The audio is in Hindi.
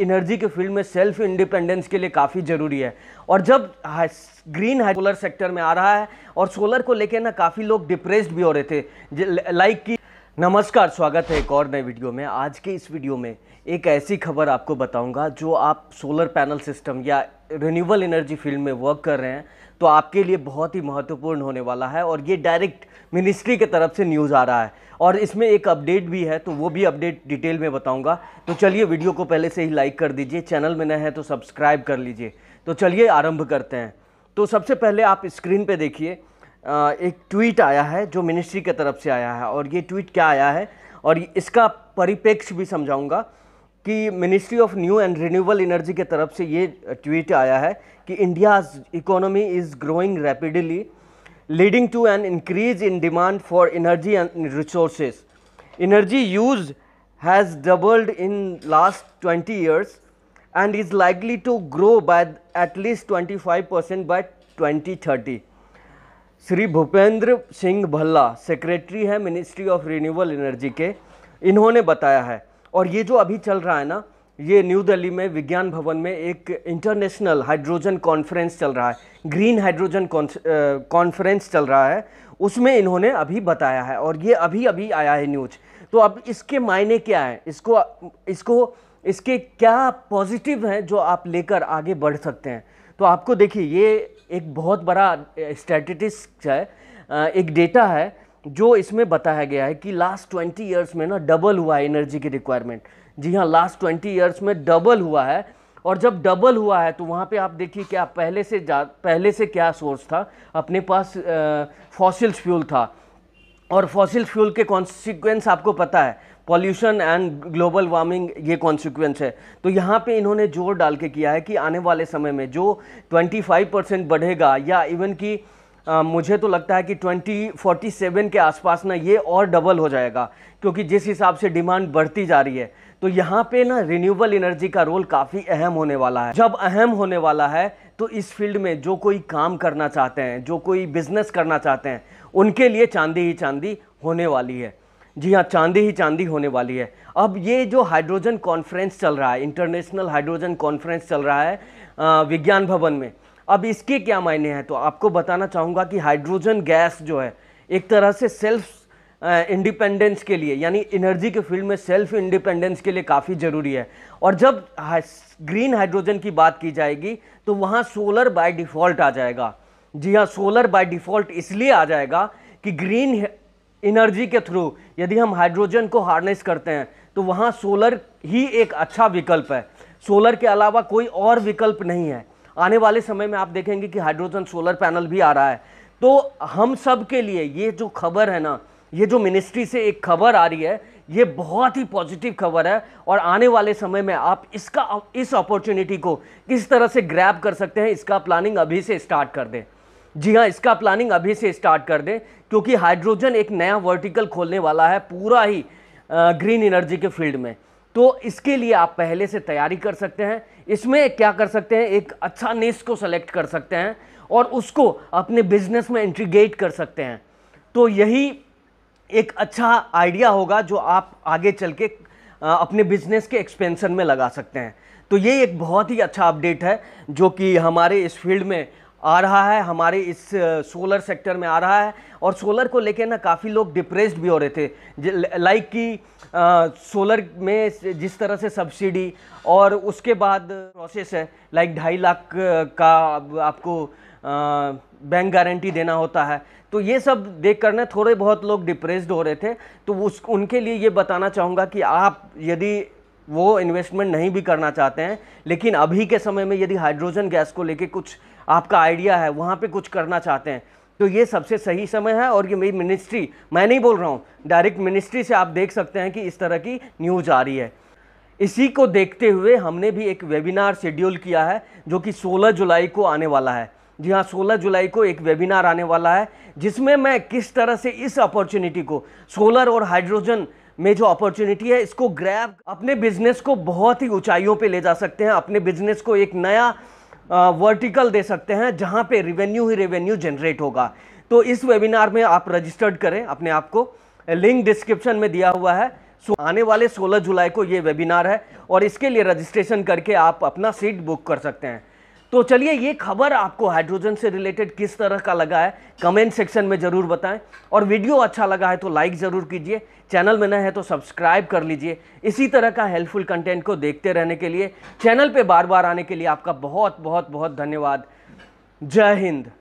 एनर्जी के फील्ड में सेल्फ इंडिपेंडेंस के लिए काफ़ी ज़रूरी है और जब ग्रीन है सोलर सेक्टर में आ रहा है और सोलर को लेकर ना काफ़ी लोग डिप्रेस्ड भी हो रहे थे लाइक की नमस्कार स्वागत है एक और नए वीडियो में आज के इस वीडियो में एक ऐसी खबर आपको बताऊंगा जो आप सोलर पैनल सिस्टम या रिन्यूबल एनर्जी फील्ड में वर्क कर रहे हैं तो आपके लिए बहुत ही महत्वपूर्ण होने वाला है और ये डायरेक्ट मिनिस्ट्री के तरफ से न्यूज़ आ रहा है और इसमें एक अपडेट भी है तो वो भी अपडेट डिटेल में बताऊंगा तो चलिए वीडियो को पहले से ही लाइक कर दीजिए चैनल में नए हैं तो सब्सक्राइब कर लीजिए तो चलिए आरंभ करते हैं तो सबसे पहले आप स्क्रीन पे देखिए एक ट्वीट आया है जो मिनिस्ट्री के तरफ से आया है और ये ट्वीट क्या आया है और इसका परिप्रेक्ष्य भी समझाऊँगा कि ministry of new and renewable energy के तरफ से ये ट्वीट आया है कि India economy is growing rapidly leading to an increase in demand for energy and resources energy use has doubled in last twenty years and is likely to grow by at least twenty five percent by twenty thirty Shri Bhupendra Singh Bhalla secretary है मिनिस्ट्री ऑफ रिन्यूएबल एनर्जी के इन्होंने बताया है और ये जो अभी चल रहा है ना ये न्यू दिल्ली में विज्ञान भवन में एक इंटरनेशनल हाइड्रोजन कॉन्फ्रेंस चल रहा है ग्रीन हाइड्रोजन कॉन्फ्रेंस चल रहा है उसमें इन्होंने अभी बताया है और ये अभी अभी आया है न्यूज तो अब इसके मायने क्या है इसको इसको इसके क्या पॉजिटिव हैं जो आप लेकर आगे बढ़ सकते हैं तो आपको देखिए ये एक बहुत बड़ा स्टैटिस्टिक्स है एक डेटा है जो इसमें बताया गया है कि लास्ट ट्वेंटी ईयर्स में ना डबल हुआ है एनर्जी की रिक्वायरमेंट जी हाँ लास्ट ट्वेंटी ईयर्स में डबल हुआ है और जब डबल हुआ है तो वहाँ पे आप देखिए क्या पहले से जा पहले से क्या सोर्स था अपने पास फॉसिल फ्यूल था और फॉसिल फ्यूल के कॉन्सिक्वेंस आपको पता है पॉल्यूशन एंड ग्लोबल वार्मिंग ये कॉन्सिक्वेंस है तो यहाँ पे इन्होंने जोर डाल के किया है कि आने वाले समय में जो 25 परसेंट बढ़ेगा या इवन कि आ, मुझे तो लगता है कि 2047 के आसपास ना ये और डबल हो जाएगा क्योंकि जिस हिसाब से डिमांड बढ़ती जा रही है तो यहाँ पे ना रिन्यूएबल एनर्जी का रोल काफ़ी अहम होने वाला है जब अहम होने वाला है तो इस फील्ड में जो कोई काम करना चाहते हैं जो कोई बिजनेस करना चाहते हैं उनके लिए चांदी ही चांदी होने वाली है जी हाँ चांदी ही चांदी होने वाली है अब ये जो हाइड्रोजन कॉन्फ्रेंस चल रहा है इंटरनेशनल हाइड्रोजन कॉन्फ्रेंस चल रहा है विज्ञान भवन में अब इसके क्या मायने हैं तो आपको बताना चाहूँगा कि हाइड्रोजन गैस जो है एक तरह से सेल्फ इंडिपेंडेंस के लिए यानी एनर्जी के फील्ड में सेल्फ इंडिपेंडेंस के लिए काफ़ी ज़रूरी है और जब ग्रीन हाइड्रोजन की बात की जाएगी तो वहाँ सोलर बाय डिफ़ॉल्ट आ जाएगा जी हाँ सोलर बाय डिफ़ॉल्ट इसलिए आ जाएगा कि ग्रीन एनर्जी के थ्रू यदि हम हाइड्रोजन को हार्नेस करते हैं तो वहाँ सोलर ही एक अच्छा विकल्प है सोलर के अलावा कोई और विकल्प नहीं है आने वाले समय में आप देखेंगे कि हाइड्रोजन सोलर पैनल भी आ रहा है तो हम सब के लिए ये जो खबर है ना ये जो मिनिस्ट्री से एक खबर आ रही है ये बहुत ही पॉजिटिव खबर है और आने वाले समय में आप इसका इस अपॉर्चुनिटी को किस तरह से ग्रैब कर सकते हैं इसका प्लानिंग अभी से स्टार्ट कर दें जी हाँ इसका प्लानिंग अभी से स्टार्ट कर दें क्योंकि हाइड्रोजन एक नया वर्टिकल खोलने वाला है पूरा ही ग्रीन एनर्जी के फील्ड में तो इसके लिए आप पहले से तैयारी कर सकते हैं इसमें क्या कर सकते हैं एक अच्छा नेस को सेलेक्ट कर सकते हैं और उसको अपने बिजनेस में इंट्रीगेट कर सकते हैं तो यही एक अच्छा आइडिया होगा जो आप आगे चल के अपने बिजनेस के एक्सपेंसन में लगा सकते हैं तो ये एक बहुत ही अच्छा अपडेट है जो कि हमारे इस फील्ड में आ रहा है हमारे इस सोलर सेक्टर में आ रहा है और सोलर को लेकर ना काफ़ी लोग डिप्रेस्ड भी हो रहे थे लाइक कि सोलर में जिस तरह से सब्सिडी और उसके बाद प्रोसेस है लाइक ढाई लाख का आपको बैंक गारंटी देना होता है तो ये सब देख कर ना थोड़े बहुत लोग डिप्रेस्ड हो रहे थे तो उस उनके लिए ये बताना चाहूँगा कि आप यदि वो इन्वेस्टमेंट नहीं भी करना चाहते हैं लेकिन अभी के समय में यदि हाइड्रोजन गैस को लेके कुछ आपका आइडिया है वहाँ पे कुछ करना चाहते हैं तो ये सबसे सही समय है और ये मेरी मिनिस्ट्री मैं नहीं बोल रहा हूँ डायरेक्ट मिनिस्ट्री से आप देख सकते हैं कि इस तरह की न्यूज़ आ रही है इसी को देखते हुए हमने भी एक वेबिनार शेड्यूल किया है जो कि 16 जुलाई को आने वाला है जी हाँ 16 जुलाई को एक वेबिनार आने वाला है जिसमें मैं किस तरह से इस अपॉर्चुनिटी को सोलर और हाइड्रोजन में जो अपॉर्चुनिटी है इसको ग्रैब अपने बिजनेस को बहुत ही ऊंचाइयों पे ले जा सकते हैं अपने बिजनेस को एक नया वर्टिकल दे सकते हैं जहाँ पे रिवेन्यू ही रेवेन्यू जनरेट होगा तो इस वेबिनार में आप रजिस्टर्ड करें अपने आप को लिंक डिस्क्रिप्शन में दिया हुआ है सो आने वाले 16 जुलाई को ये वेबिनार है और इसके लिए रजिस्ट्रेशन करके आप अपना सीट बुक कर सकते हैं तो चलिए ये खबर आपको हाइड्रोजन से रिलेटेड किस तरह का लगा है कमेंट सेक्शन में ज़रूर बताएं और वीडियो अच्छा लगा है तो लाइक ज़रूर कीजिए चैनल में न है तो सब्सक्राइब कर लीजिए इसी तरह का हेल्पफुल कंटेंट को देखते रहने के लिए चैनल पे बार बार आने के लिए आपका बहुत बहुत बहुत धन्यवाद जय हिंद